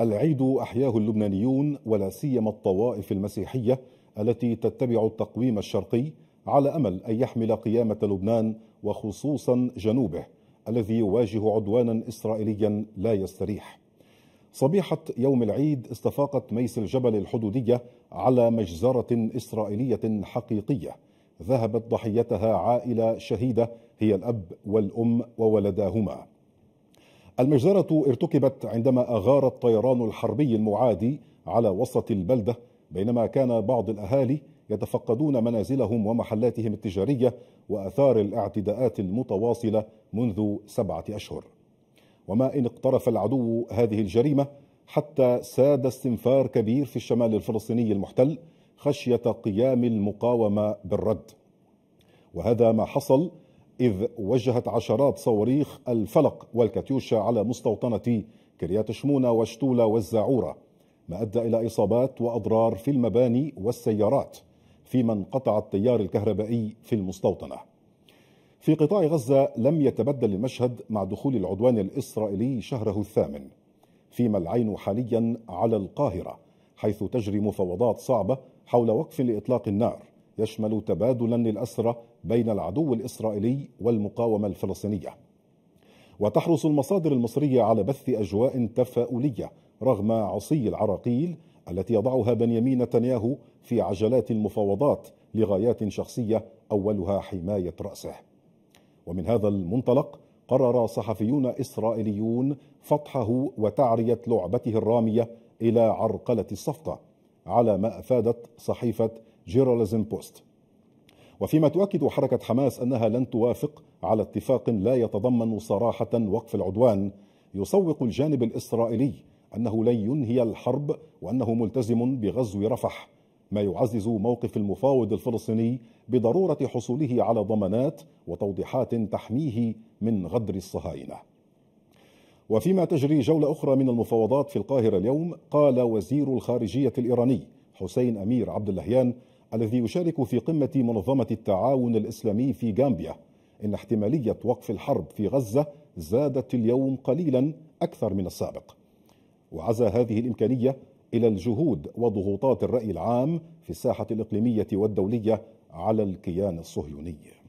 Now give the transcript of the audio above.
العيد أحياه اللبنانيون ولا سيما الطوائف المسيحية التي تتبع التقويم الشرقي على أمل أن يحمل قيامة لبنان وخصوصا جنوبه الذي يواجه عدوانا إسرائيليا لا يستريح صبيحة يوم العيد استفاقت ميس الجبل الحدودية على مجزرة إسرائيلية حقيقية ذهبت ضحيتها عائلة شهيدة هي الأب والأم وولداهما المجزرة ارتكبت عندما أغار الطيران الحربي المعادي على وسط البلدة بينما كان بعض الأهالي يتفقدون منازلهم ومحلاتهم التجارية وأثار الاعتداءات المتواصلة منذ سبعة أشهر وما إن اقترف العدو هذه الجريمة حتى ساد استنفار كبير في الشمال الفلسطيني المحتل خشية قيام المقاومة بالرد وهذا ما حصل إذ وجهت عشرات صواريخ الفلق والكاتيوشا على مستوطنة كريات شمونة وشتولة والزعورة ما أدى إلى إصابات وأضرار في المباني والسيارات من قطع التيار الكهربائي في المستوطنة في قطاع غزة لم يتبدل المشهد مع دخول العدوان الإسرائيلي شهره الثامن فيما العين حاليا على القاهرة حيث تجري مفاوضات صعبة حول وقف لإطلاق النار يشمل تبادلا للأسرى بين العدو الاسرائيلي والمقاومه الفلسطينيه. وتحرص المصادر المصريه على بث اجواء تفاؤليه رغم عصي العراقيل التي يضعها بنيامين نتنياهو في عجلات المفاوضات لغايات شخصيه اولها حمايه راسه. ومن هذا المنطلق قرر صحفيون اسرائيليون فتحه وتعريه لعبته الراميه الى عرقله الصفقه على ما افادت صحيفه جيراليزم بوست. وفيما تؤكد حركة حماس أنها لن توافق على اتفاق لا يتضمن صراحة وقف العدوان يسوق الجانب الإسرائيلي أنه لن ينهي الحرب وأنه ملتزم بغزو رفح ما يعزز موقف المفاوض الفلسطيني بضرورة حصوله على ضمانات وتوضيحات تحميه من غدر الصهاينة وفيما تجري جولة أخرى من المفاوضات في القاهرة اليوم قال وزير الخارجية الإيراني حسين أمير عبد اللهيان الذي يشارك في قمة منظمة التعاون الإسلامي في غامبيا إن احتمالية وقف الحرب في غزة زادت اليوم قليلا أكثر من السابق وعزى هذه الإمكانية إلى الجهود وضغوطات الرأي العام في الساحة الإقليمية والدولية على الكيان الصهيوني